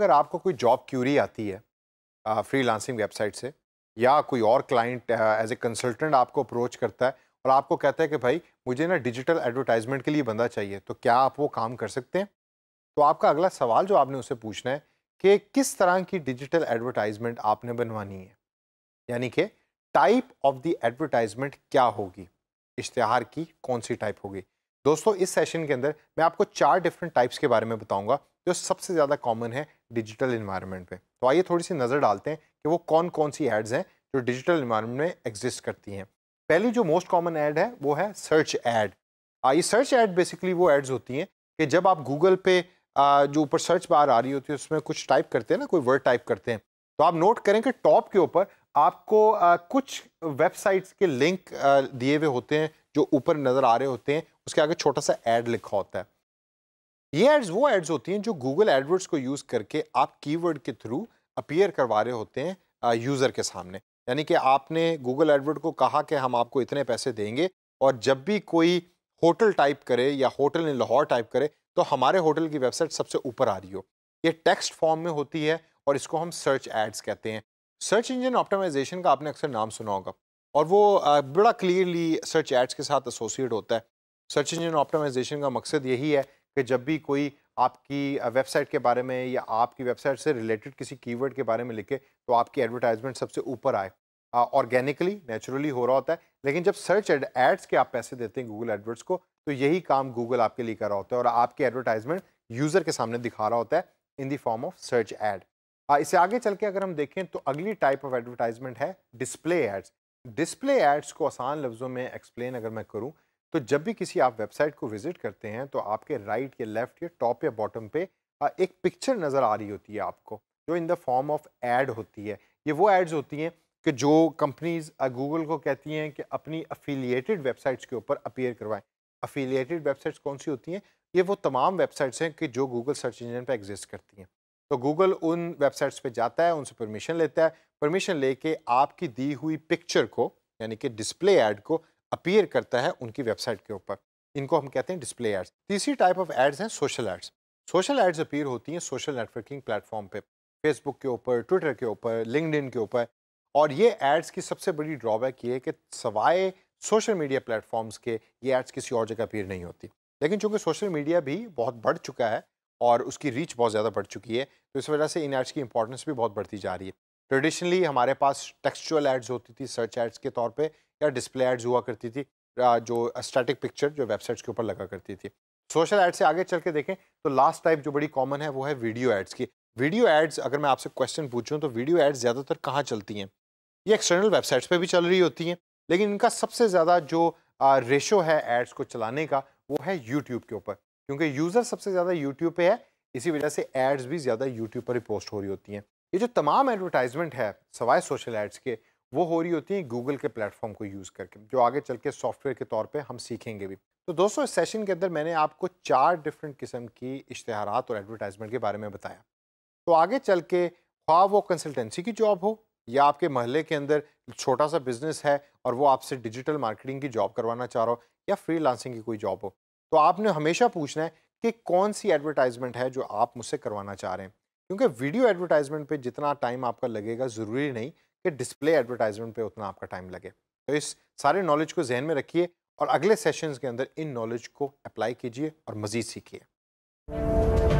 अगर आपको कोई जॉब क्यूरी आती है फ्री लांसिंग वेबसाइट से या कोई और क्लाइंट एज ए कंसल्टेंट आपको अप्रोच करता है और आपको कहता है कि भाई मुझे ना डिजिटल एडवर्टाइजमेंट के लिए बंदा चाहिए तो क्या आप वो काम कर सकते हैं तो आपका अगला सवाल जो आपने उसे पूछना है कि किस तरह की डिजिटल एडवर्टाइजमेंट आपने बनवानी है यानी कि टाइप ऑफ द एडवर्टाइजमेंट क्या होगी इश्तहार की कौन सी टाइप होगी दोस्तों इस सेशन के अंदर मैं आपको चार डिफरेंट टाइप्स के बारे में बताऊंगा जो सबसे ज़्यादा कॉमन है डिजिटल इन्वायरमेंट पे तो आइए थोड़ी सी नज़र डालते हैं कि वो कौन कौन सी एड्स हैं जो डिजिटल इन्वायरमेंट में एग्जिस्ट करती हैं पहली जो मोस्ट कॉमन ऐड है वो है सर्च एड हाँ, ये सर्च एड बेसिकली वो एड्स होती हैं कि जब आप गूगल पे जो ऊपर सर्च बार आ रही होती है उसमें कुछ टाइप करते हैं ना कोई वर्ड टाइप करते हैं तो आप नोट करें कि टॉप के ऊपर आपको कुछ वेबसाइट्स के लिंक दिए हुए होते हैं जो ऊपर नज़र आ रहे होते हैं उसके आगे छोटा सा ऐड लिखा होता है ये एड्स वो एड्स होती हैं जो गूगल एडवर्ड्स को यूज़ करके आप कीवर्ड के थ्रू अपीयर करवा रहे होते हैं यूज़र के सामने यानी कि आपने गूगल एडवर्ड को कहा कि हम आपको इतने पैसे देंगे और जब भी कोई होटल टाइप करे या होटल इन लाहौर टाइप करे तो हमारे होटल की वेबसाइट सबसे ऊपर आ रही हो ये टेक्स्ट फॉर्म में होती है और इसको हम सर्च एड्स कहते हैं सर्च इंजन ऑप्टिमाइजेशन का आपने अक्सर नाम सुना होगा और वो बड़ा क्लियरली सर्च एड्स के साथ एसोसिएट होता है सर्च इंजन ऑप्टिमाइजेशन का मकसद यही है कि जब भी कोई आपकी वेबसाइट के बारे में या आपकी वेबसाइट से रिलेटेड किसी कीवर्ड के बारे में लिखे तो आपकी एडवर्टाइजमेंट सबसे ऊपर आए ऑर्गेनिकली नेचुरली हो रहा होता है लेकिन जब सर्च एड्स के आप पैसे देते हैं गूगल एडवर्ट्स को तो यही काम गूगल आपके लिए कर रहा होता है और आपकी एडवर्टाइजमेंट यूज़र के सामने दिखा रहा होता है in the form of search ad इसे आगे चल के अगर हम देखें तो अगली टाइप ऑफ एडवर्टाइजमेंट है डिस्प्ले एड्स डिस्प्ले एड्स को आसान लफ्ज़ों में एक्सप्लेन अगर मैं करूँ तो जब भी किसी आप वेबसाइट को विजिट करते हैं तो आपके राइट या लेफ्ट या टॉप या बॉटम पे एक पिक्चर नज़र आ रही होती है आपको जो in the form of ad होती है ये वो एड्स होती हैं कि जो कंपनीज गूगल को कहती हैं कि अपनी अफिलिएटेड वेबसाइट्स के ऊपर अपीयर करवाएं अफिलिएटेड वेबसाइट्स कौन सी होती हैं ये वो तमाम वेबसाइट्स हैं कि जो गूगल सर्च इंजन पर एग्जिस्ट करती हैं तो गूगल उन वेबसाइट्स पे जाता है उनसे परमिशन लेता है परमिशन लेके आपकी दी हुई पिक्चर को यानी कि डिस्प्ले एड को अपीयर करता है उनकी वेबसाइट के ऊपर इनको हम कहते हैं डिस्प्ले एड्स तीसरी टाइप ऑफ एड्स हैं social ads social ads appear होती हैं सोशल नेटवर्किंग प्लेटफॉर्म पे फेसबुक के ऊपर ट्विटर के ऊपर लिंकड के ऊपर और ये एड्स की सबसे बड़ी ड्रॉबैक ये है कि सवाए सोशल मीडिया प्लेटफॉर्म्स के ये एड्स किसी और जगह अपीयर नहीं होती लेकिन चूंकि सोशल मीडिया भी बहुत बढ़ चुका है और उसकी रीच बहुत ज़्यादा बढ़ चुकी है तो इस वजह से इन एड्स की इंपॉर्टेंस भी बहुत बढ़ती जा रही है ट्रेडिशनली हमारे पास टेक्सचुअल एड्स होती थी सर्च एड्स के तौर पे या डिस्प्ले एड्स हुआ करती थी जो स्टैटिक पिक्चर जो वेबसाइट्स के ऊपर लगा करती थी सोशल एड्स से आगे चल के देखें तो लास्ट टाइप जो बड़ी कॉमन है वो है वीडियो एड्स की वीडियो एड्स अगर मैं आपसे क्वेश्चन पूछूँ तो वीडियो एड्स ज़्यादातर कहाँ चलती हैं ये एक्सटर्नल वेबसाइट्स पर भी चल रही होती हैं लेकिन इनका सबसे ज़्यादा जो रेशो है एड्स को चलाने का वो है यूट्यूब के ऊपर क्योंकि यूज़र सबसे ज़्यादा यूट्यूब पर है इसी वजह से एड्स भी ज़्यादा यूट्यूब पर ही पोस्ट हो रही होती हैं ये जो तमाम एडवर्टाइजमेंट है सवाए सोशल एड्स के वो हो रही होती हैं गूगल के प्लेटफॉर्म को यूज़ करके जो आगे चल के सॉफ्टवेयर के तौर पे हम सीखेंगे भी तो दोस्तों इस सेशन के अंदर मैंने आपको चार डिफरेंट किस्म की इश्तहारात और एडवर्टाइजमेंट के बारे में बताया तो आगे चल के ख्वा वो कंसल्टेंसी की जॉब हो या आपके महल्ले के अंदर छोटा सा बिज़नेस है और वो आपसे डिजिटल मार्केटिंग की जॉब करवाना चाह रहा हो या फ्री की कोई जॉब हो तो आपने हमेशा पूछना है कि कौन सी एडवर्टाइजमेंट है जो आप मुझसे करवाना चाह रहे हैं क्योंकि वीडियो एडवर्टाइजमेंट पे जितना टाइम आपका लगेगा ज़रूरी नहीं कि डिस्प्ले एडवर्टाइजमेंट पे उतना आपका टाइम लगे तो इस सारे नॉलेज को जहन में रखिए और अगले सेशंस के अंदर इन नॉलेज को अप्लाई कीजिए और मज़ीद सीखिए